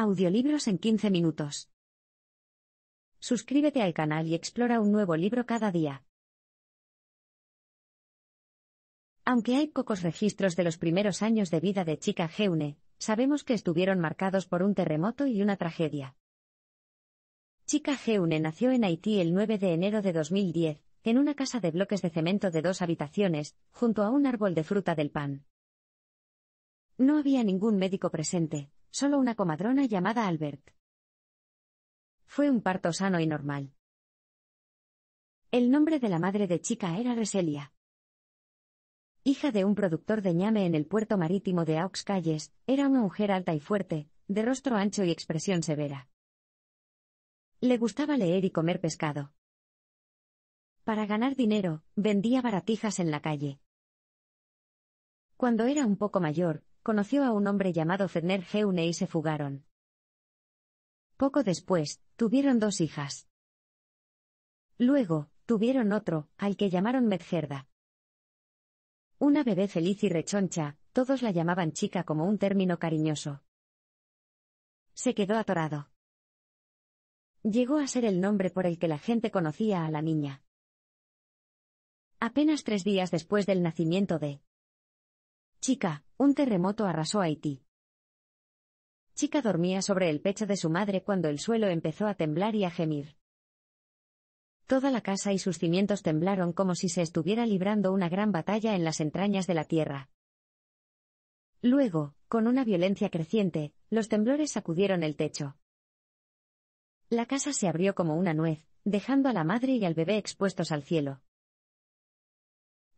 Audiolibros en 15 minutos. Suscríbete al canal y explora un nuevo libro cada día. Aunque hay pocos registros de los primeros años de vida de Chica Geune, sabemos que estuvieron marcados por un terremoto y una tragedia. Chica Jeune nació en Haití el 9 de enero de 2010, en una casa de bloques de cemento de dos habitaciones, junto a un árbol de fruta del pan. No había ningún médico presente, solo una comadrona llamada Albert. Fue un parto sano y normal. El nombre de la madre de chica era Reselia. Hija de un productor de ñame en el puerto marítimo de Aux Calles, era una mujer alta y fuerte, de rostro ancho y expresión severa. Le gustaba leer y comer pescado. Para ganar dinero, vendía baratijas en la calle. Cuando era un poco mayor, conoció a un hombre llamado Fedner Heune y se fugaron. Poco después, tuvieron dos hijas. Luego, tuvieron otro, al que llamaron Medgerda. Una bebé feliz y rechoncha, todos la llamaban chica como un término cariñoso. Se quedó atorado. Llegó a ser el nombre por el que la gente conocía a la niña. Apenas tres días después del nacimiento de Chica, un terremoto arrasó Haití. Chica dormía sobre el pecho de su madre cuando el suelo empezó a temblar y a gemir. Toda la casa y sus cimientos temblaron como si se estuviera librando una gran batalla en las entrañas de la tierra. Luego, con una violencia creciente, los temblores sacudieron el techo. La casa se abrió como una nuez, dejando a la madre y al bebé expuestos al cielo.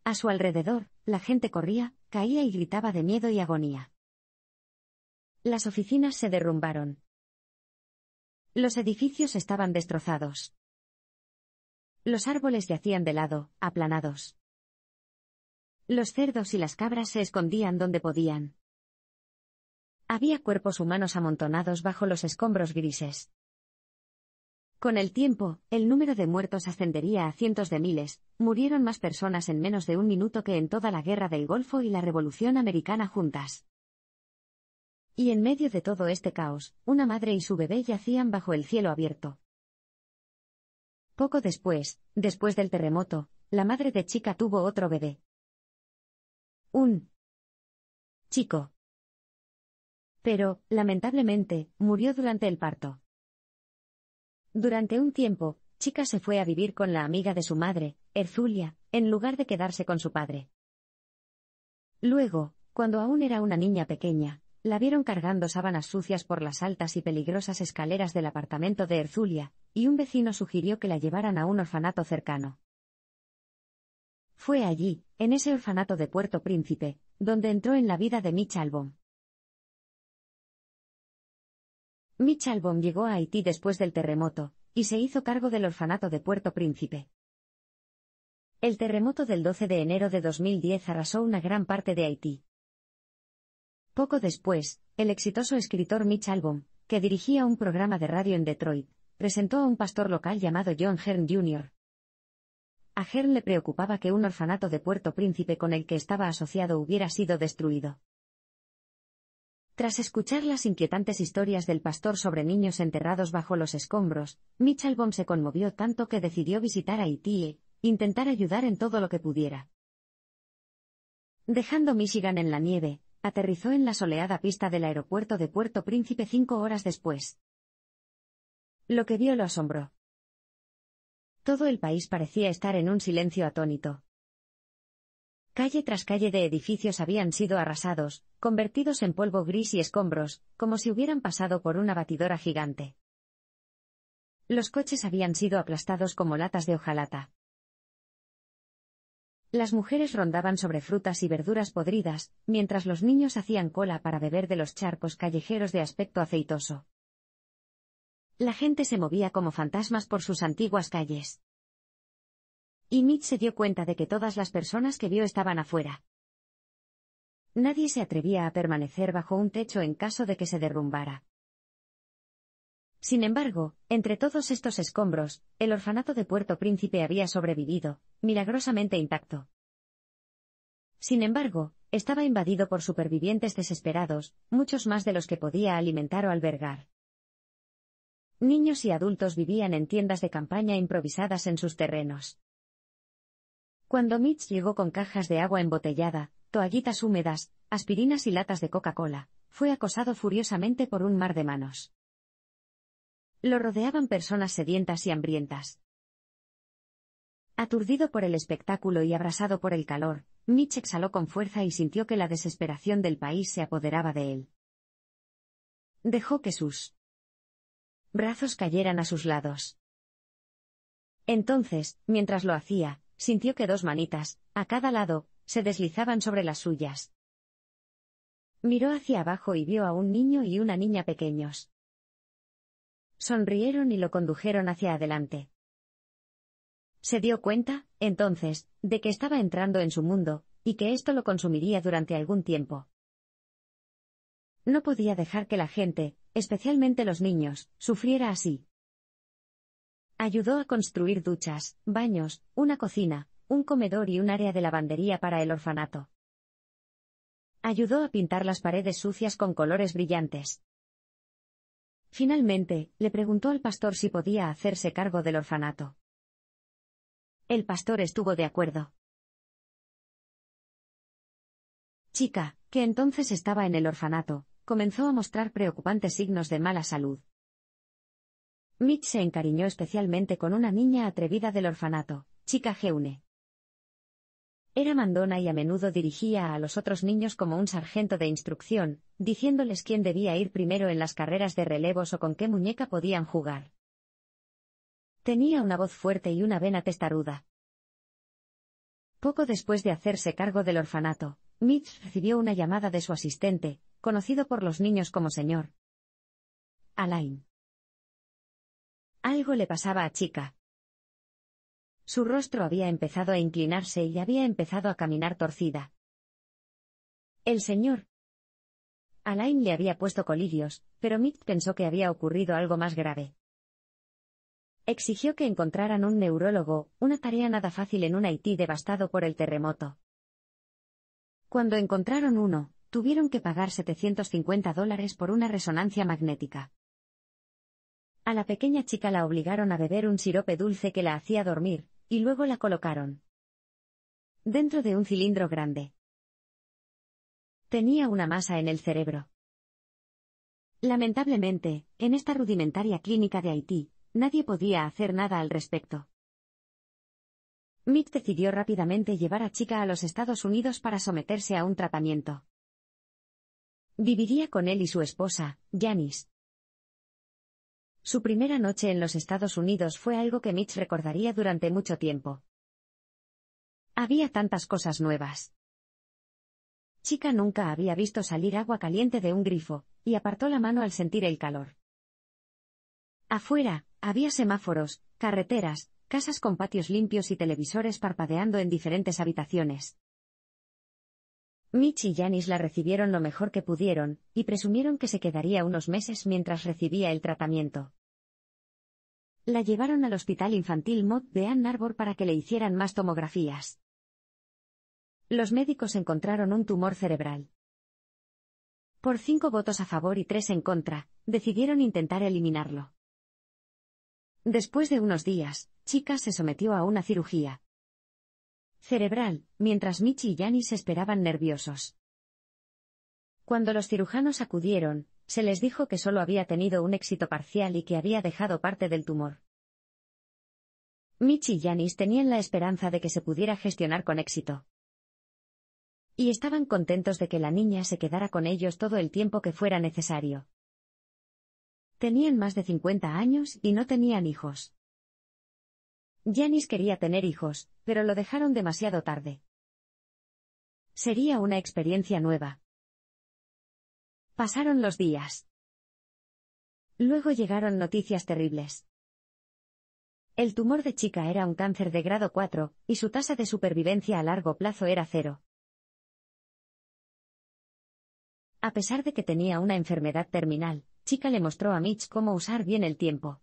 A su alrededor, la gente corría, caía y gritaba de miedo y agonía. Las oficinas se derrumbaron. Los edificios estaban destrozados. Los árboles yacían de lado, aplanados. Los cerdos y las cabras se escondían donde podían. Había cuerpos humanos amontonados bajo los escombros grises. Con el tiempo, el número de muertos ascendería a cientos de miles, murieron más personas en menos de un minuto que en toda la guerra del Golfo y la Revolución Americana juntas. Y en medio de todo este caos, una madre y su bebé yacían bajo el cielo abierto. Poco después, después del terremoto, la madre de chica tuvo otro bebé. Un chico. Pero, lamentablemente, murió durante el parto. Durante un tiempo, Chica se fue a vivir con la amiga de su madre, Erzulia, en lugar de quedarse con su padre. Luego, cuando aún era una niña pequeña, la vieron cargando sábanas sucias por las altas y peligrosas escaleras del apartamento de Erzulia, y un vecino sugirió que la llevaran a un orfanato cercano. Fue allí, en ese orfanato de Puerto Príncipe, donde entró en la vida de Mitch Albom. Mitch Album llegó a Haití después del terremoto, y se hizo cargo del orfanato de Puerto Príncipe. El terremoto del 12 de enero de 2010 arrasó una gran parte de Haití. Poco después, el exitoso escritor Mitch Albom, que dirigía un programa de radio en Detroit, presentó a un pastor local llamado John Hearn Jr. A Hearn le preocupaba que un orfanato de Puerto Príncipe con el que estaba asociado hubiera sido destruido. Tras escuchar las inquietantes historias del pastor sobre niños enterrados bajo los escombros, Bomb se conmovió tanto que decidió visitar Haití e intentar ayudar en todo lo que pudiera. Dejando Michigan en la nieve, aterrizó en la soleada pista del aeropuerto de Puerto Príncipe cinco horas después. Lo que vio lo asombró. Todo el país parecía estar en un silencio atónito. Calle tras calle de edificios habían sido arrasados, convertidos en polvo gris y escombros, como si hubieran pasado por una batidora gigante. Los coches habían sido aplastados como latas de hojalata. Las mujeres rondaban sobre frutas y verduras podridas, mientras los niños hacían cola para beber de los charcos callejeros de aspecto aceitoso. La gente se movía como fantasmas por sus antiguas calles y Mitch se dio cuenta de que todas las personas que vio estaban afuera. Nadie se atrevía a permanecer bajo un techo en caso de que se derrumbara. Sin embargo, entre todos estos escombros, el orfanato de Puerto Príncipe había sobrevivido, milagrosamente intacto. Sin embargo, estaba invadido por supervivientes desesperados, muchos más de los que podía alimentar o albergar. Niños y adultos vivían en tiendas de campaña improvisadas en sus terrenos. Cuando Mitch llegó con cajas de agua embotellada, toallitas húmedas, aspirinas y latas de Coca-Cola, fue acosado furiosamente por un mar de manos. Lo rodeaban personas sedientas y hambrientas. Aturdido por el espectáculo y abrasado por el calor, Mitch exhaló con fuerza y sintió que la desesperación del país se apoderaba de él. Dejó que sus brazos cayeran a sus lados. Entonces, mientras lo hacía, sintió que dos manitas, a cada lado, se deslizaban sobre las suyas. Miró hacia abajo y vio a un niño y una niña pequeños. Sonrieron y lo condujeron hacia adelante. Se dio cuenta, entonces, de que estaba entrando en su mundo, y que esto lo consumiría durante algún tiempo. No podía dejar que la gente, especialmente los niños, sufriera así. Ayudó a construir duchas, baños, una cocina, un comedor y un área de lavandería para el orfanato. Ayudó a pintar las paredes sucias con colores brillantes. Finalmente, le preguntó al pastor si podía hacerse cargo del orfanato. El pastor estuvo de acuerdo. Chica, que entonces estaba en el orfanato, comenzó a mostrar preocupantes signos de mala salud. Mitch se encariñó especialmente con una niña atrevida del orfanato, chica Jeune. Era mandona y a menudo dirigía a los otros niños como un sargento de instrucción, diciéndoles quién debía ir primero en las carreras de relevos o con qué muñeca podían jugar. Tenía una voz fuerte y una vena testaruda. Poco después de hacerse cargo del orfanato, Mitch recibió una llamada de su asistente, conocido por los niños como señor. Alain. Algo le pasaba a Chica. Su rostro había empezado a inclinarse y había empezado a caminar torcida. El señor. Alain le había puesto colirios, pero Mitt pensó que había ocurrido algo más grave. Exigió que encontraran un neurólogo, una tarea nada fácil en un Haití devastado por el terremoto. Cuando encontraron uno, tuvieron que pagar 750 dólares por una resonancia magnética. A la pequeña chica la obligaron a beber un sirope dulce que la hacía dormir, y luego la colocaron dentro de un cilindro grande. Tenía una masa en el cerebro. Lamentablemente, en esta rudimentaria clínica de Haití, nadie podía hacer nada al respecto. Mick decidió rápidamente llevar a Chica a los Estados Unidos para someterse a un tratamiento. Viviría con él y su esposa, Janice, su primera noche en los Estados Unidos fue algo que Mitch recordaría durante mucho tiempo. Había tantas cosas nuevas. Chica nunca había visto salir agua caliente de un grifo, y apartó la mano al sentir el calor. Afuera, había semáforos, carreteras, casas con patios limpios y televisores parpadeando en diferentes habitaciones. Mitch y Janis la recibieron lo mejor que pudieron, y presumieron que se quedaría unos meses mientras recibía el tratamiento. La llevaron al hospital infantil Mott de Ann Arbor para que le hicieran más tomografías. Los médicos encontraron un tumor cerebral. Por cinco votos a favor y tres en contra, decidieron intentar eliminarlo. Después de unos días, Chica se sometió a una cirugía, cerebral, mientras Michi y Janis esperaban nerviosos. Cuando los cirujanos acudieron, se les dijo que solo había tenido un éxito parcial y que había dejado parte del tumor. Michi y Janis tenían la esperanza de que se pudiera gestionar con éxito. Y estaban contentos de que la niña se quedara con ellos todo el tiempo que fuera necesario. Tenían más de 50 años y no tenían hijos. Janis quería tener hijos, pero lo dejaron demasiado tarde. Sería una experiencia nueva. Pasaron los días. Luego llegaron noticias terribles. El tumor de chica era un cáncer de grado 4, y su tasa de supervivencia a largo plazo era cero. A pesar de que tenía una enfermedad terminal, Chica le mostró a Mitch cómo usar bien el tiempo.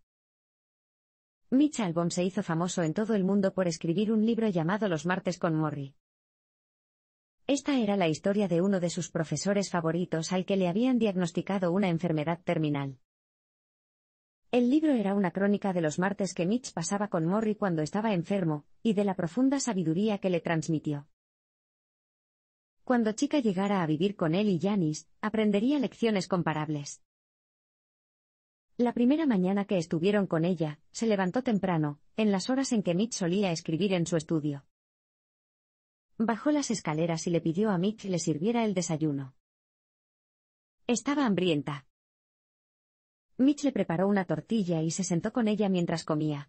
Mitch Albom se hizo famoso en todo el mundo por escribir un libro llamado Los martes con Morrie. Esta era la historia de uno de sus profesores favoritos al que le habían diagnosticado una enfermedad terminal. El libro era una crónica de los martes que Mitch pasaba con Morrie cuando estaba enfermo, y de la profunda sabiduría que le transmitió. Cuando Chica llegara a vivir con él y Janis, aprendería lecciones comparables. La primera mañana que estuvieron con ella, se levantó temprano, en las horas en que Mitch solía escribir en su estudio. Bajó las escaleras y le pidió a Mitch le sirviera el desayuno. Estaba hambrienta. Mitch le preparó una tortilla y se sentó con ella mientras comía.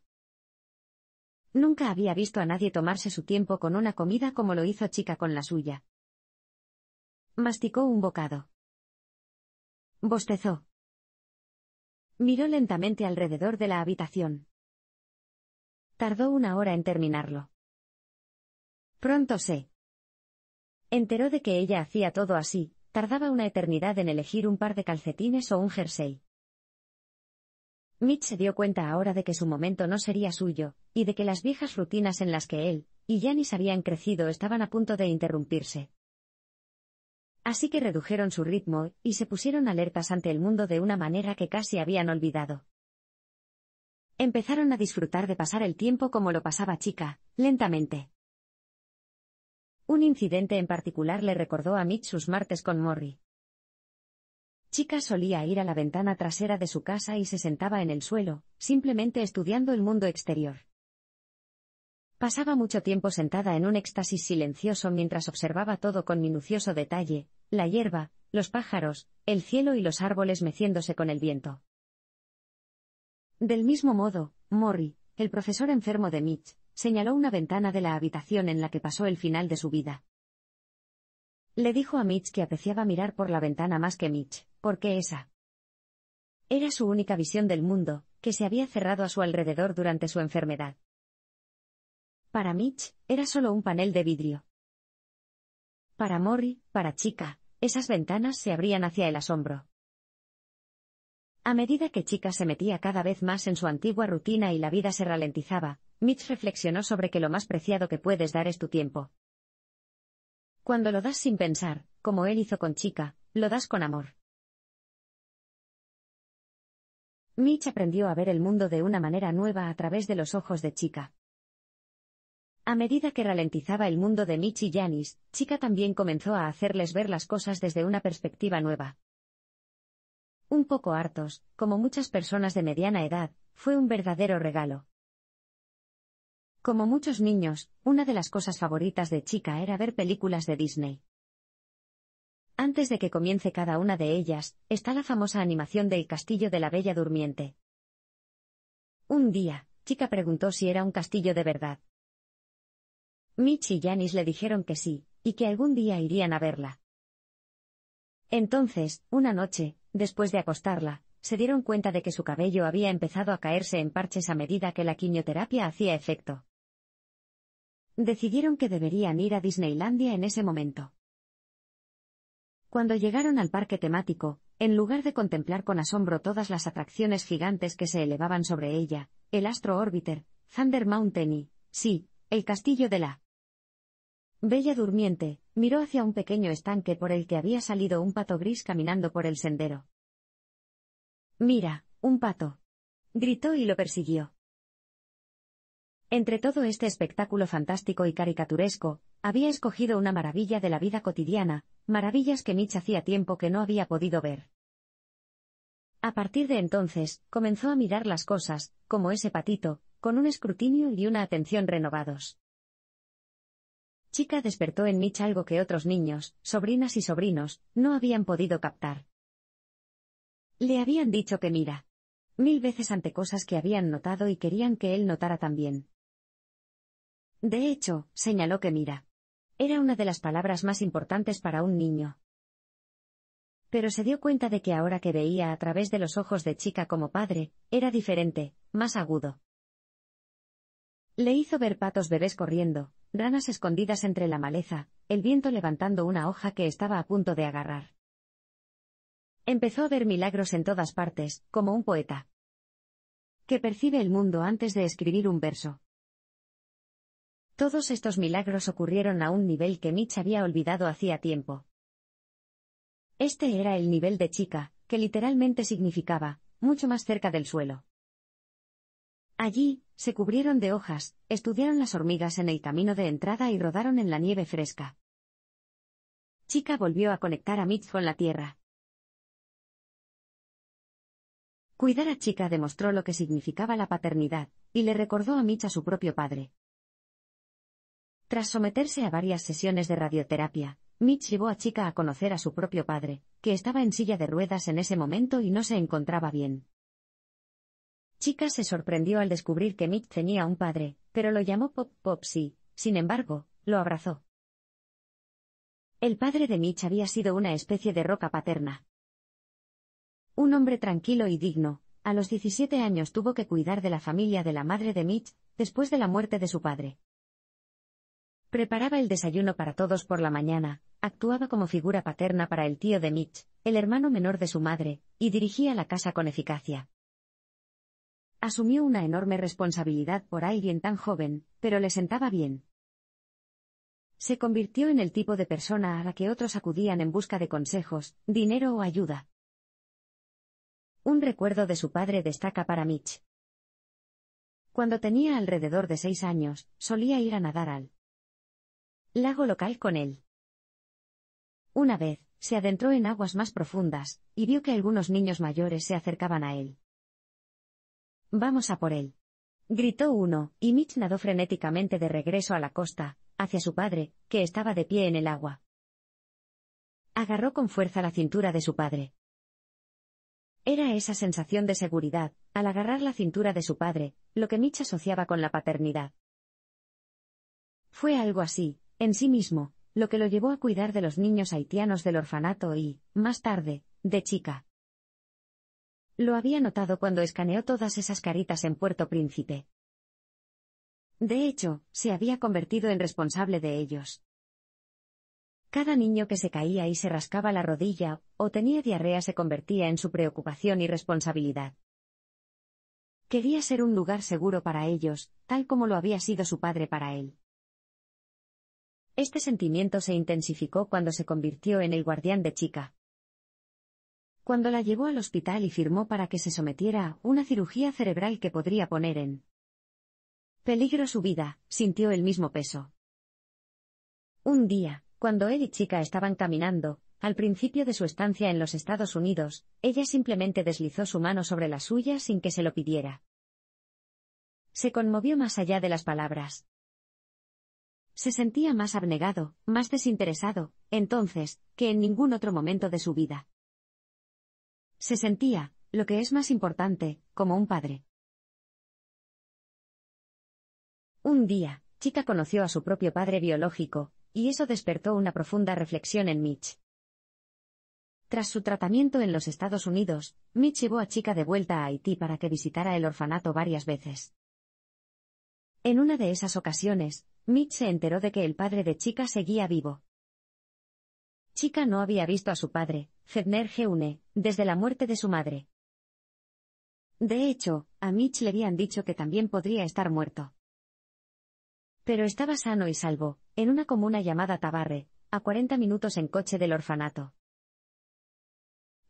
Nunca había visto a nadie tomarse su tiempo con una comida como lo hizo chica con la suya. Masticó un bocado. Bostezó. Miró lentamente alrededor de la habitación. Tardó una hora en terminarlo. Pronto se enteró de que ella hacía todo así, tardaba una eternidad en elegir un par de calcetines o un jersey. Mitch se dio cuenta ahora de que su momento no sería suyo, y de que las viejas rutinas en las que él y Janice habían crecido estaban a punto de interrumpirse. Así que redujeron su ritmo, y se pusieron alertas ante el mundo de una manera que casi habían olvidado. Empezaron a disfrutar de pasar el tiempo como lo pasaba chica, lentamente. Un incidente en particular le recordó a Mitch sus martes con Morrie. Chica solía ir a la ventana trasera de su casa y se sentaba en el suelo, simplemente estudiando el mundo exterior. Pasaba mucho tiempo sentada en un éxtasis silencioso mientras observaba todo con minucioso detalle, la hierba, los pájaros, el cielo y los árboles meciéndose con el viento. Del mismo modo, Morrie, el profesor enfermo de Mitch, señaló una ventana de la habitación en la que pasó el final de su vida. Le dijo a Mitch que apreciaba mirar por la ventana más que Mitch, porque esa era su única visión del mundo, que se había cerrado a su alrededor durante su enfermedad. Para Mitch, era solo un panel de vidrio. Para Mori, para Chica, esas ventanas se abrían hacia el asombro. A medida que Chica se metía cada vez más en su antigua rutina y la vida se ralentizaba, Mitch reflexionó sobre que lo más preciado que puedes dar es tu tiempo. Cuando lo das sin pensar, como él hizo con Chica, lo das con amor. Mitch aprendió a ver el mundo de una manera nueva a través de los ojos de Chica. A medida que ralentizaba el mundo de Michi y Janis, Chica también comenzó a hacerles ver las cosas desde una perspectiva nueva. Un poco hartos, como muchas personas de mediana edad, fue un verdadero regalo. Como muchos niños, una de las cosas favoritas de Chica era ver películas de Disney. Antes de que comience cada una de ellas, está la famosa animación del castillo de la Bella Durmiente. Un día, Chica preguntó si era un castillo de verdad. Mitch y Janis le dijeron que sí, y que algún día irían a verla. Entonces, una noche, después de acostarla, se dieron cuenta de que su cabello había empezado a caerse en parches a medida que la quimioterapia hacía efecto. Decidieron que deberían ir a Disneylandia en ese momento. Cuando llegaron al parque temático, en lugar de contemplar con asombro todas las atracciones gigantes que se elevaban sobre ella, el Astro Orbiter, Thunder Mountain y, sí, el castillo de la Bella durmiente, miró hacia un pequeño estanque por el que había salido un pato gris caminando por el sendero. Mira, un pato. Gritó y lo persiguió. Entre todo este espectáculo fantástico y caricaturesco, había escogido una maravilla de la vida cotidiana, maravillas que Mitch hacía tiempo que no había podido ver. A partir de entonces, comenzó a mirar las cosas, como ese patito, con un escrutinio y una atención renovados. Chica despertó en Mitch algo que otros niños, sobrinas y sobrinos, no habían podido captar. Le habían dicho que mira. Mil veces ante cosas que habían notado y querían que él notara también. De hecho, señaló que mira. Era una de las palabras más importantes para un niño. Pero se dio cuenta de que ahora que veía a través de los ojos de chica como padre, era diferente, más agudo. Le hizo ver patos bebés corriendo, Ranas escondidas entre la maleza, el viento levantando una hoja que estaba a punto de agarrar. Empezó a ver milagros en todas partes, como un poeta. Que percibe el mundo antes de escribir un verso. Todos estos milagros ocurrieron a un nivel que Mitch había olvidado hacía tiempo. Este era el nivel de chica, que literalmente significaba, mucho más cerca del suelo. Allí, se cubrieron de hojas, estudiaron las hormigas en el camino de entrada y rodaron en la nieve fresca. Chica volvió a conectar a Mitch con la tierra. Cuidar a Chica demostró lo que significaba la paternidad, y le recordó a Mitch a su propio padre. Tras someterse a varias sesiones de radioterapia, Mitch llevó a Chica a conocer a su propio padre, que estaba en silla de ruedas en ese momento y no se encontraba bien. Chica se sorprendió al descubrir que Mitch tenía un padre, pero lo llamó Pop Popsy, sin embargo, lo abrazó. El padre de Mitch había sido una especie de roca paterna. Un hombre tranquilo y digno, a los 17 años tuvo que cuidar de la familia de la madre de Mitch, después de la muerte de su padre. Preparaba el desayuno para todos por la mañana, actuaba como figura paterna para el tío de Mitch, el hermano menor de su madre, y dirigía la casa con eficacia. Asumió una enorme responsabilidad por alguien tan joven, pero le sentaba bien. Se convirtió en el tipo de persona a la que otros acudían en busca de consejos, dinero o ayuda. Un recuerdo de su padre destaca para Mitch. Cuando tenía alrededor de seis años, solía ir a nadar al lago local con él. Una vez, se adentró en aguas más profundas, y vio que algunos niños mayores se acercaban a él. Vamos a por él. Gritó uno, y Mitch nadó frenéticamente de regreso a la costa, hacia su padre, que estaba de pie en el agua. Agarró con fuerza la cintura de su padre. Era esa sensación de seguridad, al agarrar la cintura de su padre, lo que Mitch asociaba con la paternidad. Fue algo así, en sí mismo, lo que lo llevó a cuidar de los niños haitianos del orfanato y, más tarde, de chica. Lo había notado cuando escaneó todas esas caritas en Puerto Príncipe. De hecho, se había convertido en responsable de ellos. Cada niño que se caía y se rascaba la rodilla o tenía diarrea se convertía en su preocupación y responsabilidad. Quería ser un lugar seguro para ellos, tal como lo había sido su padre para él. Este sentimiento se intensificó cuando se convirtió en el guardián de chica cuando la llevó al hospital y firmó para que se sometiera a una cirugía cerebral que podría poner en peligro su vida, sintió el mismo peso. Un día, cuando él y Chica estaban caminando, al principio de su estancia en los Estados Unidos, ella simplemente deslizó su mano sobre la suya sin que se lo pidiera. Se conmovió más allá de las palabras. Se sentía más abnegado, más desinteresado, entonces, que en ningún otro momento de su vida. Se sentía, lo que es más importante, como un padre. Un día, Chica conoció a su propio padre biológico, y eso despertó una profunda reflexión en Mitch. Tras su tratamiento en los Estados Unidos, Mitch llevó a Chica de vuelta a Haití para que visitara el orfanato varias veces. En una de esas ocasiones, Mitch se enteró de que el padre de Chica seguía vivo. Chica no había visto a su padre, Fedner une desde la muerte de su madre. De hecho, a Mitch le habían dicho que también podría estar muerto. Pero estaba sano y salvo, en una comuna llamada Tabarre, a 40 minutos en coche del orfanato.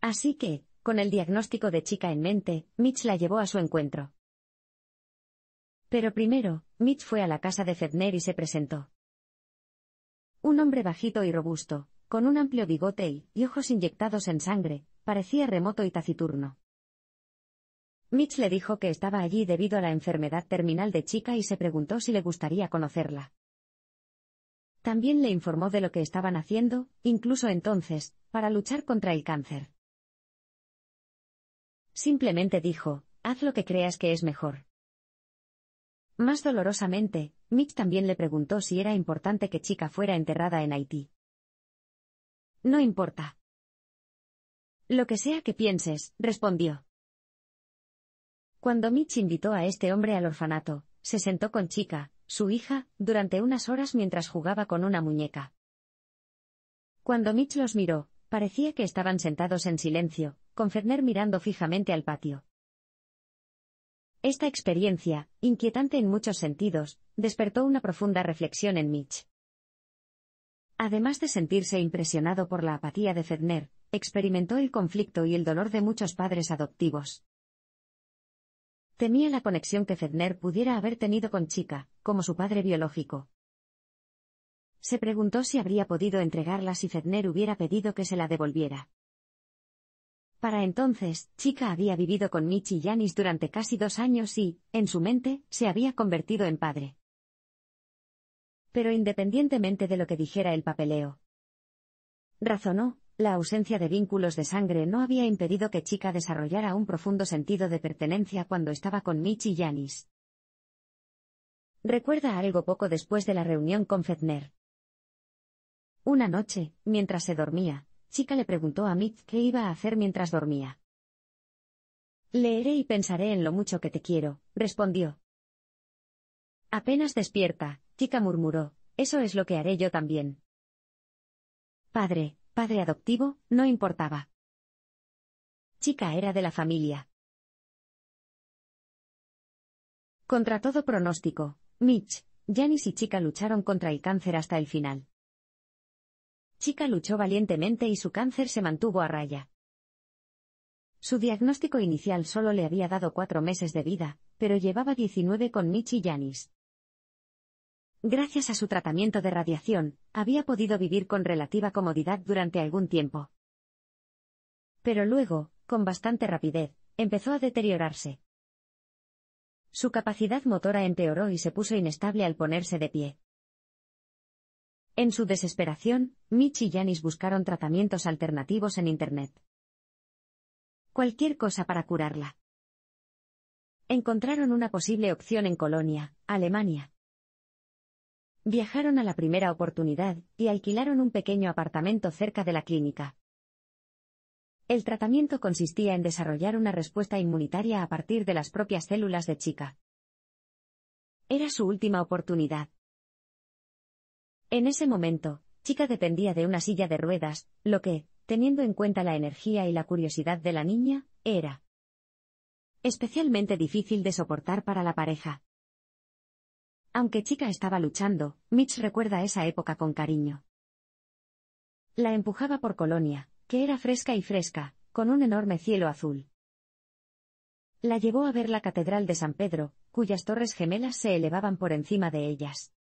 Así que, con el diagnóstico de chica en mente, Mitch la llevó a su encuentro. Pero primero, Mitch fue a la casa de Fedner y se presentó. Un hombre bajito y robusto, con un amplio bigote y, ojos inyectados en sangre, parecía remoto y taciturno. Mitch le dijo que estaba allí debido a la enfermedad terminal de chica y se preguntó si le gustaría conocerla. También le informó de lo que estaban haciendo, incluso entonces, para luchar contra el cáncer. Simplemente dijo, haz lo que creas que es mejor. Más dolorosamente, Mitch también le preguntó si era importante que Chica fuera enterrada en Haití. No importa. Lo que sea que pienses, respondió. Cuando Mitch invitó a este hombre al orfanato, se sentó con Chica, su hija, durante unas horas mientras jugaba con una muñeca. Cuando Mitch los miró, parecía que estaban sentados en silencio, con Ferner mirando fijamente al patio. Esta experiencia, inquietante en muchos sentidos, despertó una profunda reflexión en Mitch. Además de sentirse impresionado por la apatía de Fedner, experimentó el conflicto y el dolor de muchos padres adoptivos. Temía la conexión que Fedner pudiera haber tenido con Chica, como su padre biológico. Se preguntó si habría podido entregarla si Fedner hubiera pedido que se la devolviera. Para entonces, Chica había vivido con Michi y Yanis durante casi dos años y, en su mente, se había convertido en padre pero independientemente de lo que dijera el papeleo. Razonó, la ausencia de vínculos de sangre no había impedido que Chica desarrollara un profundo sentido de pertenencia cuando estaba con Mitch y Janis. Recuerda algo poco después de la reunión con Fetner. Una noche, mientras se dormía, Chica le preguntó a Mitch qué iba a hacer mientras dormía. Leeré y pensaré en lo mucho que te quiero, respondió. Apenas despierta, Chica murmuró, eso es lo que haré yo también. Padre, padre adoptivo, no importaba. Chica era de la familia. Contra todo pronóstico, Mitch, Janice y Chica lucharon contra el cáncer hasta el final. Chica luchó valientemente y su cáncer se mantuvo a raya. Su diagnóstico inicial solo le había dado cuatro meses de vida, pero llevaba 19 con Mitch y Janice. Gracias a su tratamiento de radiación, había podido vivir con relativa comodidad durante algún tiempo. Pero luego, con bastante rapidez, empezó a deteriorarse. Su capacidad motora empeoró y se puso inestable al ponerse de pie. En su desesperación, Mitch y Janis buscaron tratamientos alternativos en Internet. Cualquier cosa para curarla. Encontraron una posible opción en Colonia, Alemania. Viajaron a la primera oportunidad y alquilaron un pequeño apartamento cerca de la clínica. El tratamiento consistía en desarrollar una respuesta inmunitaria a partir de las propias células de chica. Era su última oportunidad. En ese momento, chica dependía de una silla de ruedas, lo que, teniendo en cuenta la energía y la curiosidad de la niña, era especialmente difícil de soportar para la pareja. Aunque Chica estaba luchando, Mitch recuerda esa época con cariño. La empujaba por Colonia, que era fresca y fresca, con un enorme cielo azul. La llevó a ver la Catedral de San Pedro, cuyas torres gemelas se elevaban por encima de ellas.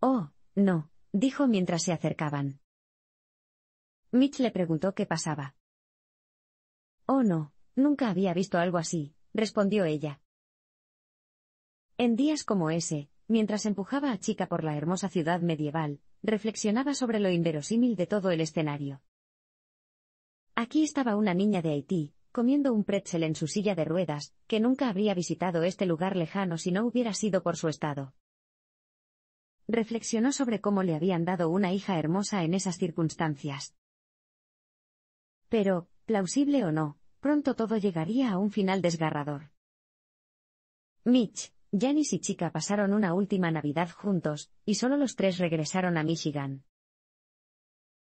Oh, no, dijo mientras se acercaban. Mitch le preguntó qué pasaba. Oh, no, nunca había visto algo así, respondió ella. En días como ese, mientras empujaba a Chica por la hermosa ciudad medieval, reflexionaba sobre lo inverosímil de todo el escenario. Aquí estaba una niña de Haití, comiendo un pretzel en su silla de ruedas, que nunca habría visitado este lugar lejano si no hubiera sido por su estado. Reflexionó sobre cómo le habían dado una hija hermosa en esas circunstancias. Pero, plausible o no, pronto todo llegaría a un final desgarrador. Mitch, Janice y Chica pasaron una última Navidad juntos, y solo los tres regresaron a Michigan.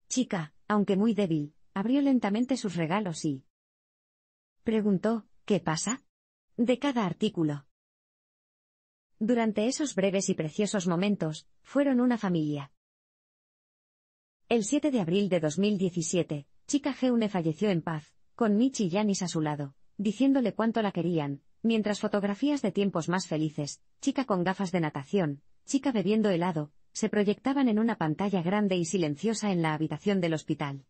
Chica, aunque muy débil, abrió lentamente sus regalos y preguntó, ¿qué pasa? De cada artículo. Durante esos breves y preciosos momentos, fueron una familia. El 7 de abril de 2017, Chica Geune falleció en paz, con Michi y Janis a su lado, diciéndole cuánto la querían, Mientras fotografías de tiempos más felices, chica con gafas de natación, chica bebiendo helado, se proyectaban en una pantalla grande y silenciosa en la habitación del hospital.